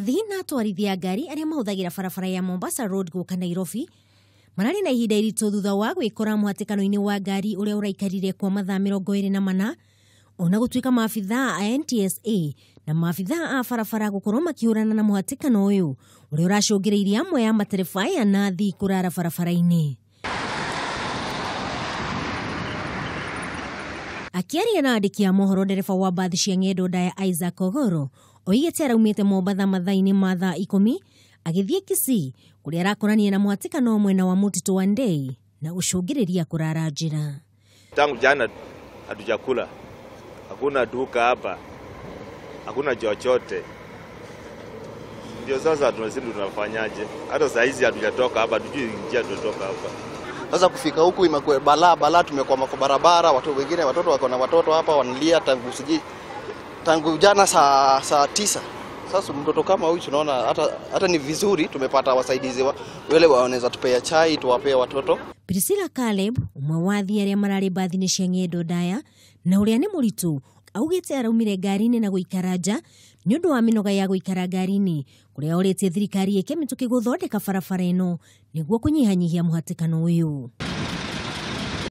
athii na atwarithia ngari arĩa mahũthagĩra barabara ya Mombasa Road gũka Nairobi mararĩ na ihinda iritũ thutha wa gwĩkora mũhatĩkano-inĩ wa ngari ũrĩa ũraikarire kwa mathaa mĩrongo ĩrĩ na mana ona gũtuĩka maabithaa a NTSA na maabithaa a barabara gũkorwo makĩhũrana na mũhatĩkano ũyũ ũrĩa ũracũngĩrĩirie amwe ya matereba aya na athii kũrara barabara-inĩ akiaria na andĩki a mohoro ndereba wa mbathi cia ng'endo ndaya Isaac Ogoro oigĩte araumĩte Mombatha mathaa-inĩ ma thaa ikũmi agĩthiĩ Kisii kũrĩa arakorania na mũhatĩkano mwena wa mũtitũ wa Ndei na gũcũngĩrĩria kũrara njĩra. Tangu jana hatujakula, hakuna duka hapa, hakuna chochote. Ndio sasa tunasindu tunafanyaje? Hata saizi hizi hatujatoka hapa, hatujui njia tutatoka hapa. Sasa kufika huku imekuwa balaa balaa, tumekwama kwa barabara, watu wengine watoto wako na watoto hapa wanalia tangu siji tangu jana saa, saa tisa. Sasa mtoto kama huyu tunaona hata, hata ni vizuri tumepata wasaidizi wa, wale wanaweza tupea chai tuwapee watoto. Priscilla Caleb umwe wa thigari maria mararĩ mbathi cia ng'endo ndaya na ũrĩa nĩ mũritũ augite araumire ngari-inĩ na gũikara nja nĩ ũndũ wa mĩnoga ya gũikara ngari-inĩ kũrĩa orĩtie thirikari ĩke mĩtũkĩ gũthondeka barabara ĩno nĩguo kũnyihanyihia mũhatĩkano ũyũ